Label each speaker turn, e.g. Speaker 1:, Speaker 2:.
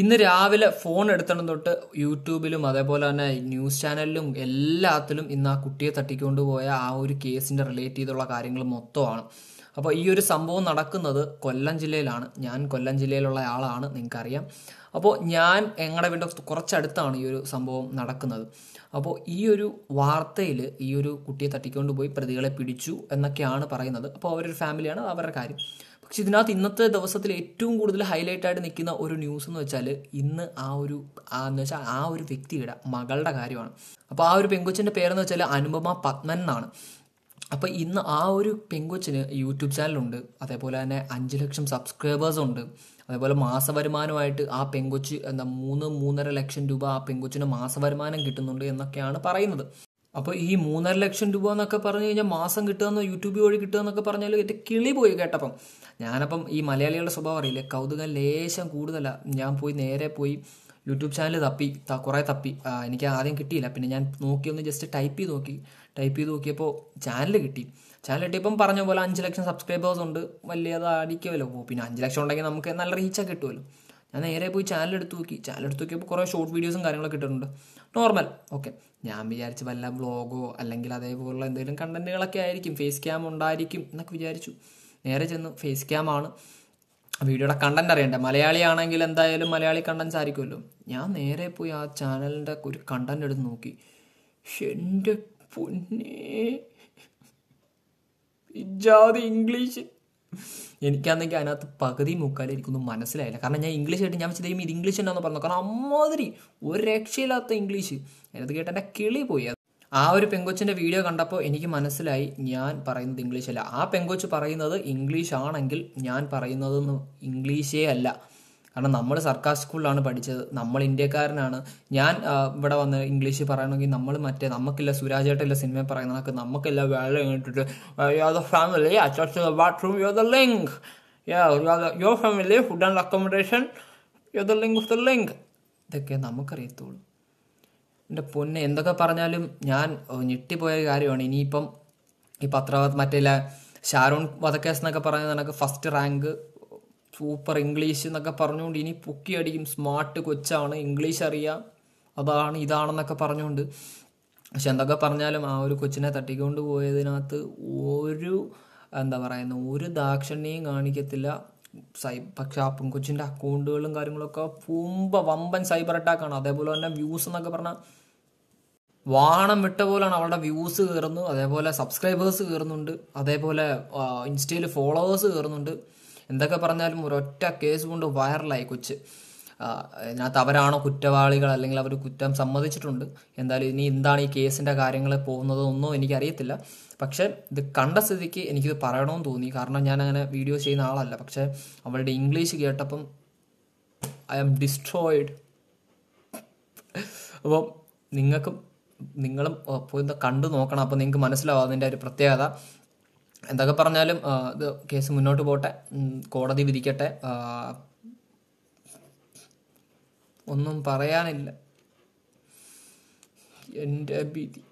Speaker 1: ഇന്ന് രാവിലെ ഫോൺ എടുത്തണം തൊട്ട് യൂട്യൂബിലും അതേപോലെ തന്നെ ന്യൂസ് ചാനലിലും എല്ലാത്തിലും ഇന്ന് ആ കുട്ടിയെ തട്ടിക്കൊണ്ടുപോയ ആ ഒരു കേസിന്റെ റിലേറ്റ് ചെയ്തുള്ള കാര്യങ്ങൾ മൊത്തമാണ് അപ്പോൾ ഈ ഒരു സംഭവം നടക്കുന്നത് കൊല്ലം ജില്ലയിലാണ് ഞാൻ കൊല്ലം ജില്ലയിലുള്ള ആളാണ് നിങ്ങൾക്കറിയാം അപ്പോൾ ഞാൻ ഞങ്ങളുടെ വീണ്ടും കുറച്ചടുത്താണ് ഈ ഒരു സംഭവം നടക്കുന്നത് അപ്പോൾ ഈ ഒരു വാർത്തയിൽ ഈ ഒരു കുട്ടിയെ തട്ടിക്കൊണ്ട് പോയി പ്രതികളെ പിടിച്ചു എന്നൊക്കെയാണ് പറയുന്നത് അപ്പോൾ അവരൊരു ഫാമിലിയാണ് അവരുടെ കാര്യം പക്ഷെ ഇതിനകത്ത് ഇന്നത്തെ ദിവസത്തിൽ ഏറ്റവും കൂടുതൽ ഹൈലൈറ്റ് ആയിട്ട് നിൽക്കുന്ന ഒരു ന്യൂസ് എന്ന് വെച്ചാൽ ഇന്ന് ആ ഒരു എന്ന് വെച്ചാൽ ആ ഒരു വ്യക്തിയുടെ മകളുടെ കാര്യമാണ് അപ്പോൾ ആ ഒരു പെങ്കുച്ചൻ്റെ പേരെന്ന് വെച്ചാൽ അനുപമ പത്മൻ എന്നാണ് അപ്പോൾ ഇന്ന് ആ ഒരു പെങ്കൊച്ചിന് യൂട്യൂബ് ചാനലുണ്ട് അതേപോലെ തന്നെ അഞ്ച് ലക്ഷം സബ്സ്ക്രൈബേഴ്സ് ഉണ്ട് അതേപോലെ മാസവരുമാനമായിട്ട് ആ പെങ്കൊച്ച് എന്താ മൂന്ന് മൂന്നര ലക്ഷം രൂപ ആ പെങ്കൊച്ചിന് മാസവരുമാനം കിട്ടുന്നുണ്ട് എന്നൊക്കെയാണ് പറയുന്നത് അപ്പോൾ ഈ മൂന്നര ലക്ഷം രൂപ എന്നൊക്കെ പറഞ്ഞു കഴിഞ്ഞാൽ മാസം കിട്ടുകയെന്നോ യൂട്യൂബ് വഴി കിട്ടുകയെന്നൊക്കെ പറഞ്ഞാൽ എൻ്റെ കിളി പോയി കേട്ടപ്പം ഞാനപ്പം ഈ മലയാളികളുടെ സ്വഭാവം അറിയില്ല കൗതുകം ലേശം കൂടുതലാണ് ഞാൻ പോയി നേരെ പോയി യൂട്യൂബ് ചാനൽ തപ്പി കുറേ തപ്പി എനിക്ക് ആദ്യം കിട്ടിയില്ല പിന്നെ ഞാൻ ഒന്ന് ജസ്റ്റ് ടൈപ്പ് ചെയ്ത് നോക്കി ടൈപ്പ് ചെയ്ത് നോക്കിയപ്പോൾ ചാനൽ കിട്ടി ചാനൽ കിട്ടിയപ്പം പറഞ്ഞ പോലെ അഞ്ച് ലക്ഷം സബ്സ്ക്രൈബേഴ്സ് ഉണ്ട് വലിയതായിരിക്കുമല്ലോ പിന്നെ അഞ്ച് ലക്ഷം ഉണ്ടെങ്കിൽ നമുക്ക് നല്ല റീച്ചൊക്കെ കിട്ടുമല്ലോ ഞാൻ നേരെ പോയി ചാനൽ എടുത്ത് നോക്കി ചാനൽ എടുത്ത് നോക്കിയപ്പോൾ കുറേ ഷോർട്ട് വീഡിയോസും കാര്യങ്ങളൊക്കെ കിട്ടുന്നുണ്ട് നോർമൽ ഓക്കെ ഞാൻ വിചാരിച്ച് വല്ല വ്ളോഗോ അല്ലെങ്കിൽ അതേപോലുള്ള എന്തെങ്കിലും കണ്ടൻറ്റുകളൊക്കെ ആയിരിക്കും ഫേസ് ക്യാം ഉണ്ടായിരിക്കും എന്നൊക്കെ വിചാരിച്ചു നേരെ ചെന്ന് ഫേസ് ക്യാം ആണ് വീഡിയോയുടെ കണ്ടന്റ് അറിയണ്ടേ മലയാളി ആണെങ്കിൽ എന്തായാലും മലയാളി കണ്ടൻസ് ആയിരിക്കുമല്ലോ ഞാൻ നേരെ പോയി ആ ചാനലിൻ്റെ ഒരു കണ്ടൻറ് എടുത്ത് നോക്കി എൻ്റെ പൊന്നെ ഇജാതി ഇംഗ്ലീഷ് എനിക്കാണെങ്കിൽ അതിനകത്ത് പകുതി മുക്കാലും എനിക്കൊന്നും മനസ്സിലായില്ല കാരണം ഞാൻ ഇംഗ്ലീഷ് ആയിട്ട് ഞാൻ വെച്ചത് ഇത് ഇംഗ്ലീഷ് ഉണ്ടാന്ന് പറഞ്ഞു കാരണം അമ്മാതിരി ഒരു രക്ഷയില്ലാത്ത ഇംഗ്ലീഷ് അതിനകത്ത് കേട്ട എൻ്റെ കിളി പോയി ആ ഒരു പെങ്കൊച്ചിൻ്റെ വീഡിയോ കണ്ടപ്പോൾ എനിക്ക് മനസ്സിലായി ഞാൻ പറയുന്നത് ഇംഗ്ലീഷല്ല ആ പെങ്കൊച്ച് പറയുന്നത് ഇംഗ്ലീഷ് ആണെങ്കിൽ ഞാൻ പറയുന്നത് ഇംഗ്ലീഷേ അല്ല കാരണം നമ്മൾ സർക്കാർ സ്കൂളിലാണ് പഠിച്ചത് നമ്മൾ ഇന്ത്യക്കാരനാണ് ഞാൻ ഇവിടെ വന്ന് ഇംഗ്ലീഷ് പറയണമെങ്കിൽ നമ്മൾ മറ്റേ നമുക്കില്ല സുരാജേട്ടല്ല സിനിമ പറയുന്ന കണക്ക് നമുക്കില്ല വേറെ കേട്ടിട്ട് family bathroom you the link your family food and accommodation you the link of the link ഇതൊക്കെ നമുക്കറിയത്തുള്ളൂ എൻ്റെ പൊന്നെ എന്തൊക്കെ പറഞ്ഞാലും ഞാൻ ഞെട്ടിപ്പോയ കാര്യമാണ് ഇനിയിപ്പം ഈ പത്ര മറ്റേ ഷാരൂൺ വധക്കേസ് എന്നൊക്കെ പറയുന്നത് കണക്ക് ഫസ്റ്റ് റാങ്ക് സൂപ്പർ ഇംഗ്ലീഷ് എന്നൊക്കെ പറഞ്ഞുകൊണ്ട് ഇനി പൊക്കി അടിക്കും സ്മാർട്ട് കൊച്ചാണ് ഇംഗ്ലീഷ് അറിയാം അതാണ് ഇതാണെന്നൊക്കെ പറഞ്ഞുകൊണ്ട് പക്ഷെ എന്തൊക്കെ പറഞ്ഞാലും ആ ഒരു കൊച്ചിനെ തട്ടിക്കൊണ്ട് പോയതിനകത്ത് ഒരു എന്താ പറയുന്ന ഒരു ദാക്ഷിണ്യം കാണിക്കത്തില്ല സൈ പക്ഷെ ആ പെൺകൊച്ചിൻ്റെ അക്കൗണ്ടുകളും കാര്യങ്ങളൊക്കെ പൂമ്പ വമ്പൻ സൈബർ അറ്റാക്കാണ് അതേപോലെ തന്നെ വ്യൂസ് എന്നൊക്കെ പറഞ്ഞാൽ വാണം വിട്ട പോലാണ് അവളുടെ വ്യൂസ് കയറുന്നു അതേപോലെ സബ്സ്ക്രൈബേഴ്സ് കയറുന്നുണ്ട് അതേപോലെ ഇൻസ്റ്റയിൽ ഫോളോവേഴ്സ് കയറുന്നുണ്ട് എന്തൊക്കെ പറഞ്ഞാലും ഒരൊറ്റ കേസ് കൊണ്ട് വൈറലായി കൊച്ച് ഇതിനകത്ത് അവരാണോ കുറ്റവാളികൾ അല്ലെങ്കിൽ അവർ കുറ്റം സമ്മതിച്ചിട്ടുണ്ട് എന്തായാലും ഇനി എന്താണ് ഈ കേസിൻ്റെ കാര്യങ്ങൾ പോകുന്നതൊന്നും എനിക്കറിയത്തില്ല പക്ഷേ ഇത് കണ്ട സ്ഥിതിക്ക് എനിക്കിത് പറയണമെന്ന് തോന്നി കാരണം ഞാൻ അങ്ങനെ വീഡിയോ ചെയ്യുന്ന ആളല്ല പക്ഷേ അവളുടെ ഇംഗ്ലീഷ് കേട്ടപ്പം ഐ ആം ഡിസ്ട്രോയിഡ് അപ്പം നിങ്ങൾക്കും നിങ്ങളും പോയി കണ്ടു നോക്കണം അപ്പോൾ നിങ്ങൾക്ക് മനസ്സിലാവാതിൻ്റെ ഒരു പ്രത്യേകത എന്തൊക്കെ പറഞ്ഞാലും ഇത് കേസ് മുന്നോട്ട് പോട്ടെ കോടതി വിധിക്കട്ടെ ഒന്നും പറയാനില്ല എൻ്റെ വിധി